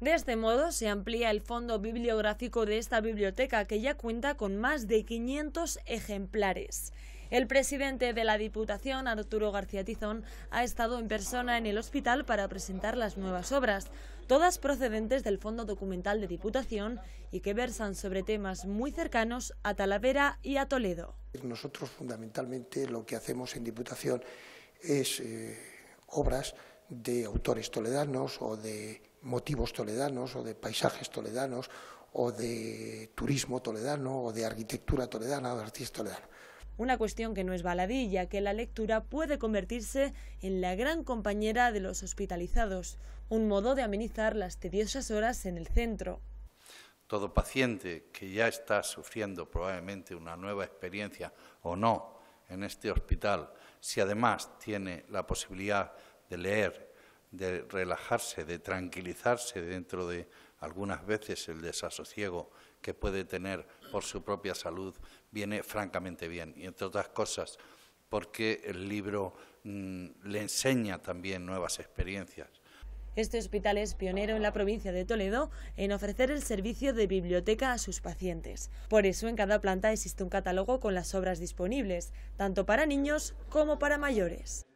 De este modo se amplía el fondo bibliográfico de esta biblioteca que ya cuenta con más de 500 ejemplares. El presidente de la Diputación, Arturo García Tizón, ha estado en persona en el hospital para presentar las nuevas obras, todas procedentes del Fondo Documental de Diputación y que versan sobre temas muy cercanos a Talavera y a Toledo. Nosotros fundamentalmente lo que hacemos en Diputación es eh, obras de autores toledanos o de motivos toledanos o de paisajes toledanos o de turismo toledano o de arquitectura toledana o de artista toledano. Una cuestión que no es baladilla, que la lectura puede convertirse en la gran compañera de los hospitalizados, un modo de amenizar las tediosas horas en el centro. Todo paciente que ya está sufriendo probablemente una nueva experiencia o no en este hospital, si además tiene la posibilidad de leer de relajarse, de tranquilizarse dentro de algunas veces el desasosiego que puede tener por su propia salud, viene francamente bien. Y entre otras cosas, porque el libro mm, le enseña también nuevas experiencias. Este hospital es pionero en la provincia de Toledo en ofrecer el servicio de biblioteca a sus pacientes. Por eso en cada planta existe un catálogo con las obras disponibles, tanto para niños como para mayores.